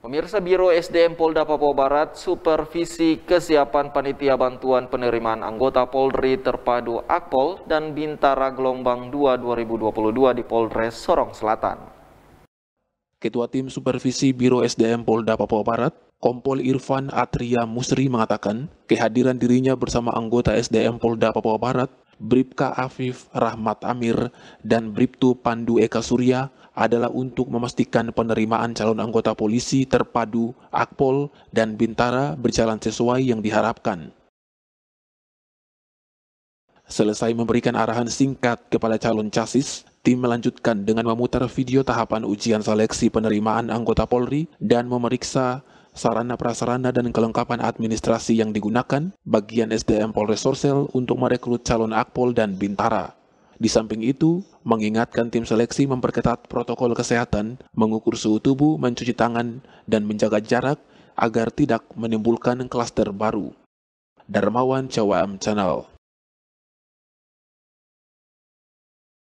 Pemirsa Biro SDM Polda Papua Barat supervisi kesiapan panitia bantuan penerimaan anggota Polri terpadu Akpol dan Bintara Gelombang 2 2022 di Polres Sorong Selatan. Ketua Tim Supervisi Biro SDM Polda Papua Barat, Kompol Irfan Atria Musri mengatakan, kehadiran dirinya bersama anggota SDM Polda Papua Barat Bripka Afif Rahmat Amir dan Briptu Pandu Eka Surya adalah untuk memastikan penerimaan calon anggota polisi terpadu Akpol dan Bintara berjalan sesuai yang diharapkan. Selesai memberikan arahan singkat kepada calon casis, tim melanjutkan dengan memutar video tahapan ujian seleksi penerimaan anggota Polri dan memeriksa sarana-prasarana dan kelengkapan administrasi yang digunakan bagian SDM Polres Sorsel untuk merekrut calon akpol dan bintara. Di samping itu, mengingatkan tim seleksi memperketat protokol kesehatan, mengukur suhu tubuh, mencuci tangan, dan menjaga jarak agar tidak menimbulkan klaster baru. Darmawan Cawam Channel